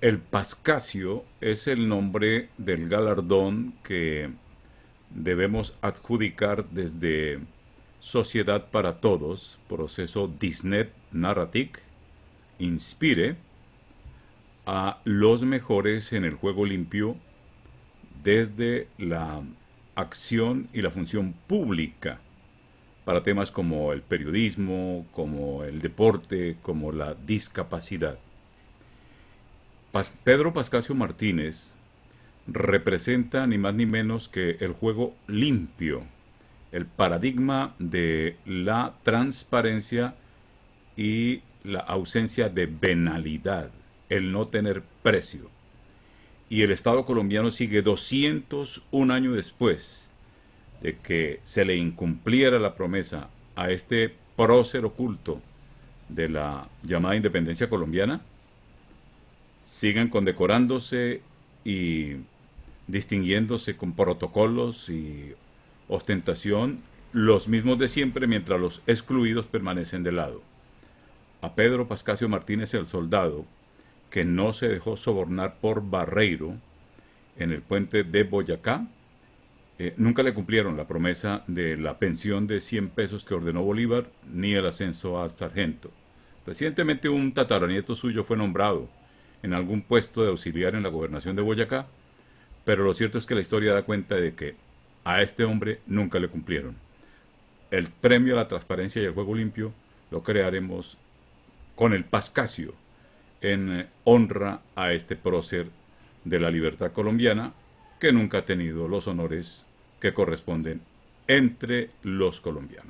El pascasio es el nombre del galardón que debemos adjudicar desde Sociedad para Todos, proceso Disney Narratic, Inspire, a los mejores en el juego limpio desde la acción y la función pública para temas como el periodismo, como el deporte, como la discapacidad. Pedro Pascasio Martínez representa ni más ni menos que el juego limpio, el paradigma de la transparencia y la ausencia de venalidad, el no tener precio. Y el Estado colombiano sigue 201 años después de que se le incumpliera la promesa a este prócer oculto de la llamada independencia colombiana, sigan condecorándose y distinguiéndose con protocolos y ostentación los mismos de siempre mientras los excluidos permanecen de lado. A Pedro Pascasio Martínez el soldado, que no se dejó sobornar por Barreiro en el puente de Boyacá, eh, nunca le cumplieron la promesa de la pensión de 100 pesos que ordenó Bolívar ni el ascenso al sargento. Recientemente un tataranieto suyo fue nombrado en algún puesto de auxiliar en la gobernación de Boyacá, pero lo cierto es que la historia da cuenta de que a este hombre nunca le cumplieron. El premio a la transparencia y el juego limpio lo crearemos con el Pascasio en eh, honra a este prócer de la libertad colombiana que nunca ha tenido los honores que corresponden entre los colombianos.